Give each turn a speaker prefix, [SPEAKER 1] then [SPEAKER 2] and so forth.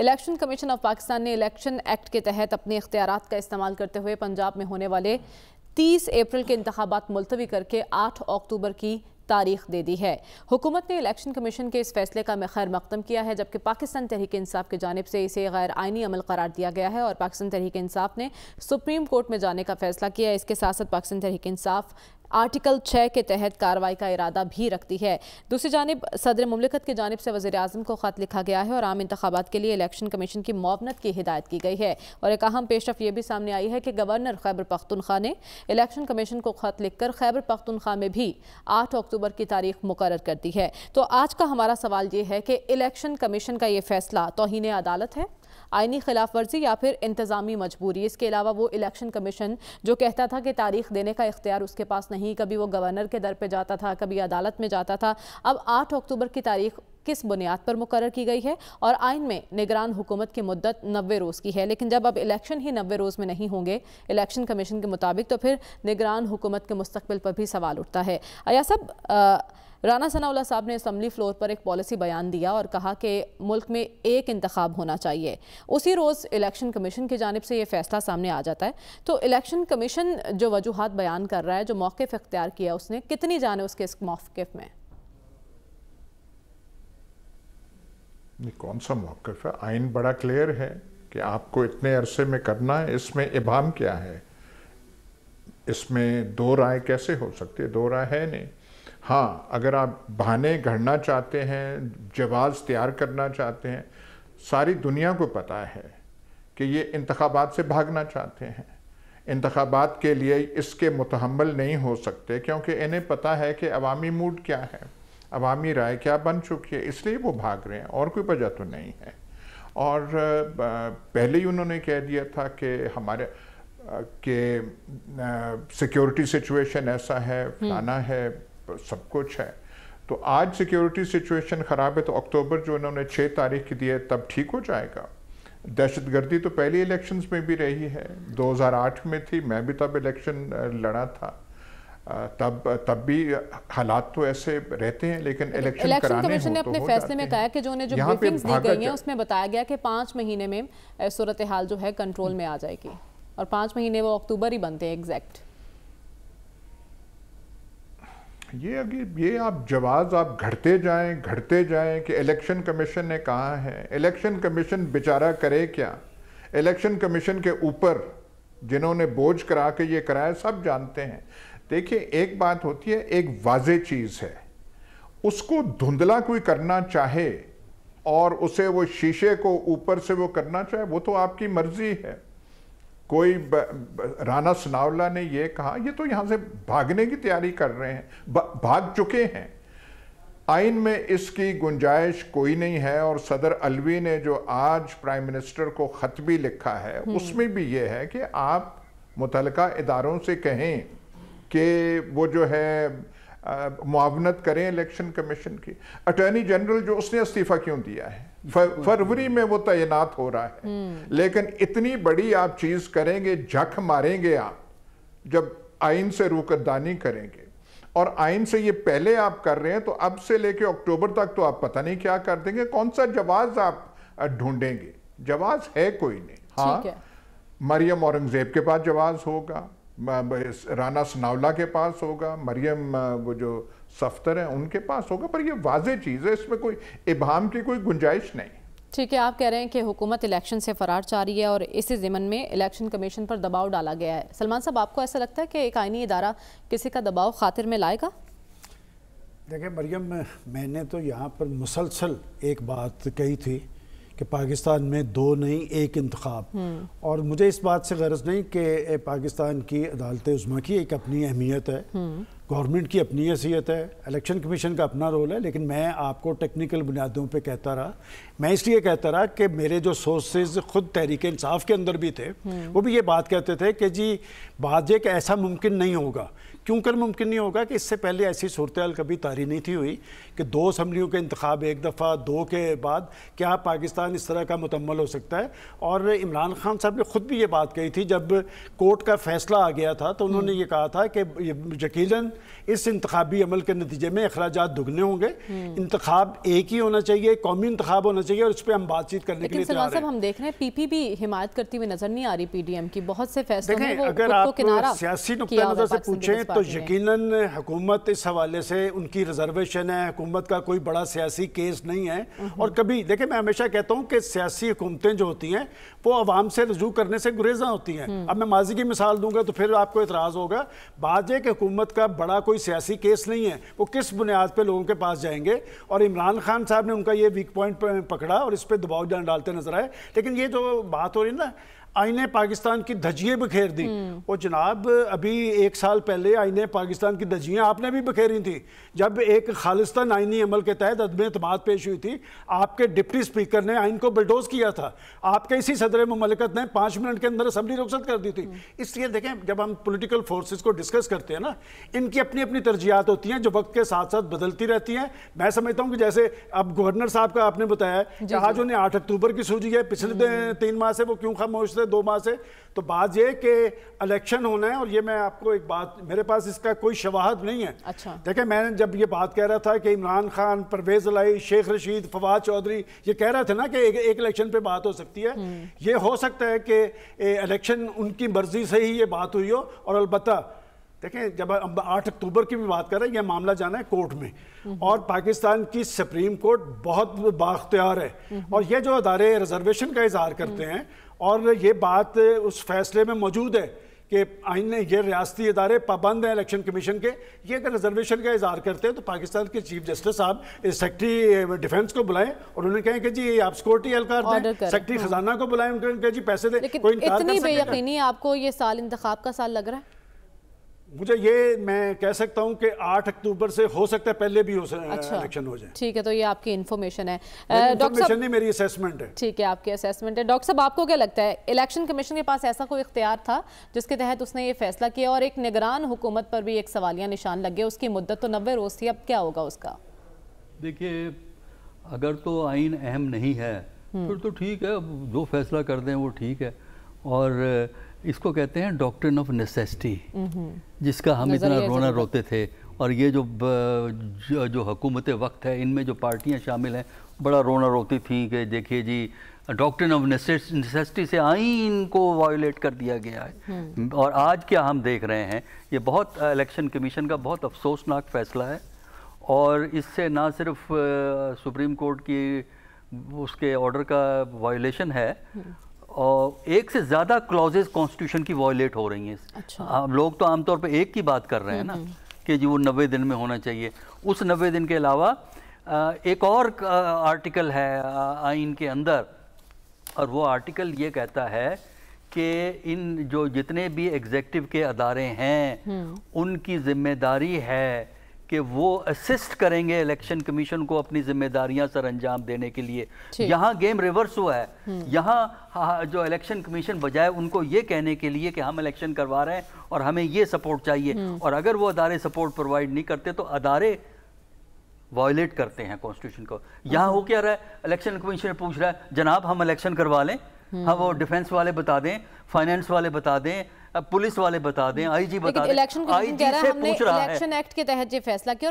[SPEAKER 1] Election commission of Pakistan ने election act के तहत अपने इख्तियार का इस्तेमाल करते हुए पंजाब में होने वाले तीस अप्रैल के इंतबात मुलतवी करके आठ अक्टूबर की तारीख दे दी है हुकूमत ने इलेक्शन कमीशन के इस फैसले का खैर मकदम किया है जबकि पाकिस्तान तहरीक इंसाफ की जानब से इसे गैर आइनी अमल करार दिया गया है और पाकिस्तान तहरीक इंसाफ ने सुप्रीम कोर्ट में जाने का फैसला किया है इसके साथ साथ पाकिस्तान तहरीक इंसाफ आर्टिकल छः के तहत कार्रवाई का इरादा भी रखती है दूसरी जानब सदर ममलिकत की जानब से वजे अजम को ख़त लिखा गया है और आम इंतबात के लिए इलेक्शन कमीशन की मौनत की हिदायत की गई है और एक अहम पेशरफ यह भी सामने आई है कि गवर्नर खैबर पख्तनख्वा ने इलेक्शन कमीशन को ख़त लिखकर खैबर पख्तनख्वा में भी आठ अक्टूबर की तारीख मुकर कर दी है तो आज का हमारा सवाल ये है कि इलेक्शन कमीशन का ये फैसला तोहन अदालत है आइनी खिलाफ वर्जी या फिर इंतज़ामी मजबूरी इसके अलावा वो इलेक्शन कमीशन जो कहता था कि तारीख देने का इख्तियार उसके पास नहीं कभी वो गवर्नर के दर पर जाता था कभी अदालत में जाता था अब आठ अक्टूबर की तारीख किस बुनियाद पर मुकर की गई है और आइन में निगरान हुकूमत की मदत नबे रोज़ की है लेकिन जब अब इलेक्शन ही नबे रोज़ में नहीं होंगे इलेक्शन कमीशन के मुताबिक तो फिर निगरान हुकूमत के मुस्तबिल पर भी सवाल उठता है अया सब राना सनाउल्ला साहब ने असम्बली फ्लोर पर एक पॉलिसी बयान दिया और कहा कि मुल्क में एक इंतखब होना चाहिए उसी रोज़ इलेक्शन कमीशन की जानब से ये फैसला सामने आ जाता है तो इलेक्शन कमीशन जो वजूहत बयान कर रहा है जो मौक़ अख्तियार किया उसने कितनी जान है उसके इस मौक़ में
[SPEAKER 2] नहीं कौन सा मौकफ है आइन बड़ा क्लियर है कि आपको इतने अरसे में करना है इसमें इबाम क्या है इसमें दो राय कैसे हो सकती है दो राय है नहीं हाँ अगर आप बहाने घड़ना चाहते हैं जवाब तैयार करना चाहते हैं सारी दुनिया को पता है कि ये इंतबात से भागना चाहते हैं इंतबात के लिए इसके मुतहमल नहीं हो सकते क्योंकि इन्हें पता है कि अवामी मूड क्या है अवामी राय क्या बन चुकी है इसलिए वो भाग रहे हैं और कोई वजह तो नहीं है और पहले ही उन्होंने कह दिया था कि हमारे के सिक्योरिटी सिचुएशन ऐसा है हम्म। फलाना है सब कुछ है तो आज सिक्योरिटी सिचुएशन ख़राब है तो अक्टूबर जो इन्होंने छः तारीख की दी है तब ठीक हो जाएगा दहशतगर्दी तो पहले इलेक्शंस में भी रही है 2008 में थी मैं भी तब इलेक्शन लड़ा था तब तब भी हालात तो ऐसे रहते हैं लेकिन इलेक्शन इलेक्शन कमीशन ने तो अपने तो फैसले में कहा कि जो उन्हें जो ब्रीफिंग्स दी गई हैं उसमें
[SPEAKER 1] बताया गया कि पाँच महीने में सूरत हाल जो है कंट्रोल में आ जाएगी और पाँच महीने वो अक्टूबर ही बनते हैं एग्जैक्ट
[SPEAKER 2] ये अगर ये आप जवाब आप घटते जाएं घटते जाएं कि इलेक्शन कमीशन ने कहा है इलेक्शन कमीशन बेचारा करे क्या इलेक्शन कमीशन के ऊपर जिन्होंने बोझ करा के ये कराया सब जानते हैं देखिए एक बात होती है एक वाज चीज़ है उसको धुंधला कोई करना चाहे और उसे वो शीशे को ऊपर से वो करना चाहे वो तो आपकी मर्जी है कोई ब, ब, राना सनावला ने ये कहा ये तो यहां से भागने की तैयारी कर रहे हैं ब, भाग चुके हैं आइन में इसकी गुंजाइश कोई नहीं है और सदर अलवी ने जो आज प्राइम मिनिस्टर को ख़त भी लिखा है हम्म। उसमें भी ये है कि आप मुतलका इदारों से कहें कि वो जो है मुआवनत करें इलेक्शन कमीशन की अटर्नी जनरल जो उसने इस्तीफ़ा क्यों दिया है फरवरी में वो तैनात हो रहा है हम्म। लेकिन इतनी बड़ी आप चीज़ करेंगे जख मारेंगे आप जब आइन से रुकदानी करेंगे और आइन से ये पहले आप कर रहे हैं तो अब से लेके अक्टूबर तक तो आप पता नहीं क्या कर देंगे कौन सा जवाब आप ढूंढेंगे जवाब है कोई नहीं हाँ मरियम औरंगजेब के पास जवाब होगा राना सनावला के पास होगा मरियम वो जो सफ्तर हैं उनके पास होगा पर ये वाज चीज़ है इसमें कोई इबाम की कोई गुंजाइश नहीं
[SPEAKER 1] ठीक है आप कह रहे हैं कि हुकूमत इलेक्शन से फरार चाह रही है और इसी ज़िमन में इलेक्शन कमीशन पर दबाव डाला गया है सलमान साहब आपको ऐसा लगता है कि एक आइनी इदारा किसी का दबाव खातिर में लाएगा
[SPEAKER 3] देखिए मरियम मैंने तो यहाँ पर मुसलसल एक बात कही थी कि पाकिस्तान में दो नहीं एक इंतखब हम्म। और मुझे इस बात से गर्ज नहीं कि पाकिस्तान की अदालत उज़मा की एक अपनी अहमियत है हम्म। गवर्नमेंट की अपनी हैसियत है इलेक्शन कमीशन का अपना रोल है लेकिन मैं आपको टेक्निकल बुनियादों पे कहता रहा मैं इसलिए कहता रहा कि मेरे जो सोर्सेज खुद तहरीक इंसाफ के अंदर भी थे हम्म। वो भी ये बात कहते थे कि जी बात यह कि ऐसा मुमकिन नहीं होगा क्यों कर मुमकिन नहीं होगा कि इससे पहले ऐसी सूरत कभी तारी नहीं थी हुई कि दो असम्बलियों के इंतब एक दफ़ा दो के बाद क्या पाकिस्तान इस तरह का मुतमल हो सकता है और इमरान खान साहब ने ख़ुद भी ये बात कही थी जब कोर्ट का फैसला आ गया था तो उन्होंने हम्म। ये कहा था कि यकीन इस इंतबी अमल के नतीजे में अखराज दुगने होंगे इंतखब एक ही होना चाहिए कौमी इंतब होना चाहिए और उस पर हम बातचीत करने के लिए तैयार
[SPEAKER 1] हम देख रहे हैं पीपी भी हिमायत करती हुई नजर नहीं आ रही पीडीएम की बहुत से फैसले अगर आप सियासी नुकता नज़र से पूछें तो यकीन
[SPEAKER 3] हुकूमत इस हवाले से उनकी रिजर्वेशन है हुकूमत का कोई बड़ा सियासी केस नहीं है हम्म। और कभी देखें मैं हमेशा कहता हूँ कि सियासी हुकूमतें जो होती हैं वो आवाम से रजू करने से गुरेजा होती हैं हम्म। अब मैं माजी की मिसाल दूंगा तो फिर आपको इतराज़ होगा बाज है हुकूमत का बड़ा कोई सियासी केस नहीं है वो किस बुनियाद पर लोगों के पास जाएंगे और इमरान खान साहब ने उनका ये वीक पॉइंट पकड़ा और इस पर दबाव डालते नजर आए लेकिन ये जो बात हो रही है ना आईने पाकिस्तान की धजिये बिखेर दी वो हम्म। जनाब अभी एक साल पहले आईने पाकिस्तान की धजियाँ आपने भी बिखेरी थी जब एक खालिस्तान आइनी अमल के तहत अदम अतमाद पेश हुई थी आपके डिप्टी स्पीकर ने आइन को बलडोज किया था आपके इसी सदर ममलकत ने पाँच मिनट के अंदर असम्बली रुख्सत कर दी थी हम्म। इसलिए देखें जब हम पोलिटिकल फोर्सेज को डिस्कस करते हैं ना इनकी अपनी अपनी तरजीहत होती हैं जो वक्त के साथ साथ बदलती रहती हैं मैं समझता हूँ कि जैसे अब गवर्नर साहब का आपने बताया कि आज उन्हें आठ अक्टूबर की सूझी है पिछले हम्म। तीन माह से वो क्यों खामोश थे दो माह से तो बात यह कि इलेक्शन होना है और ये मैं आपको एक बात मेरे पास इसका कोई शवाहद नहीं है अच्छा देखिए मैंने जब ये बात कह रहा था कि इमरान खान परवेज लाई शेख रशीद फवाद चौधरी ये कह रहे थे ना कि एक इलेक्शन पे बात हो सकती है हम्म। ये हो सकता है कि इलेक्शन उनकी मर्जी से ही ये बात हुई हो और अलबत्ता देखें जब हम आठ अक्टूबर की भी बात करें यह मामला जाना है कोर्ट में हम्म। और पाकिस्तान की सुप्रीम कोर्ट बहुत बाख्तियार है हम्म। और यह जो अदारे रिजर्वेशन का इजहार करते हम्म। हैं और ये बात उस फैसले में मौजूद है कि आइन ये रियाती इदारे पाबंद हैं इलेक्शन कमीशन के ये अगर रिजर्वेशन का इजहार करते हैं तो पाकिस्तान के चीफ जस्टिस साहब सेक्रेटरी डिफेंस को बुलाएं और उन्हें कहें कि जी आप सिक्योरिटी एहलकार दें सेक्रेटरी हाँ। खजाना को बुलाएं उनको जी पैसे दें कोई इतनी बेयकीनी
[SPEAKER 1] आपको ये साल इंतखब का साल लग रहा है
[SPEAKER 3] मुझे ये मैं कह सकता हूँ कि 8 अक्टूबर से हो सकता है पहले भी अच्छा, इलेक्शन हो जाए
[SPEAKER 1] ठीक है तो ये आपकी इन्फॉर्मेशन है डॉक्टर साहब
[SPEAKER 3] मेरी असेसमेंट है
[SPEAKER 1] ठीक है आपकी असेसमेंट है डॉक्टर साहब आपको क्या लगता है इलेक्शन कमीशन के पास ऐसा कोई इख्तियार था जिसके तहत उसने ये फैसला किया और एक निगरान हुकूमत पर भी एक सवालिया निशान लगे उसकी मुद्दत तो नब्बे रोज़ थी अब क्या होगा उसका
[SPEAKER 4] देखिए अगर तो आइन अहम नहीं है हम्म। फिर तो ठीक है जो फैसला कर दें वो ठीक है और इसको कहते हैं डॉक्टर ऑफ नेसेसिटी जिसका हम इतना रोना रोते थे और ये जो जो, जो हकूमत वक्त है इनमें जो पार्टियां शामिल हैं बड़ा रोना रोती थी कि देखिए जी डॉक्टर ऑफ नेसेसिटी से आई इनको वायोलेट कर दिया गया है हम्म। और आज क्या हम देख रहे हैं ये बहुत इलेक्शन कमीशन का बहुत अफसोसनाक फैसला है और इससे ना सिर्फ सुप्रीम कोर्ट की उसके ऑर्डर का वायोलेशन है हम्म। और एक से ज़्यादा क्लॉजेज कॉन्स्टिट्यूशन की वॉयलेट हो रही हैं अच्छा। हम लोग तो आमतौर पर एक की बात कर रहे हैं ना हम्म, हम्म। कि जी वो नब्बे दिन में होना चाहिए उस नबे दिन के अलावा एक और आर्टिकल है आइन के अंदर और वो आर्टिकल ये कहता है कि इन जो जितने भी एग्जेक्टिव के अदारे हैं हम्म। उनकी जिम्मेदारी है कि वो असिस्ट करेंगे इलेक्शन कमीशन को अपनी जिम्मेदारियां सर अंजाम देने के लिए यहाँ गेम रिवर्स हुआ है हम्म। यहाँ हाँ, हाँ, जो इलेक्शन कमीशन बजाय उनको ये कहने के लिए कि हम इलेक्शन करवा रहे हैं और हमें ये सपोर्ट चाहिए हम्म। और अगर वो अदारे सपोर्ट प्रोवाइड नहीं करते तो अदारे वायोलेट करते हैं कॉन्स्टिट्यूशन को यहाँ अच्छा। हो क्या रहा है इलेक्शन कमीशन पूछ रहा है जनाब हम इलेक्शन करवा लें हाँ वो डिफेंस हम्म। वाले बता दें फाइनेंस वाले बता दें पुलिस वाले बता दें आईजी हम्म। बता दें इलेक्शन आई जी से पूछ रहा है इलेक्शन
[SPEAKER 1] एक्ट के तहत ये फैसला क्यों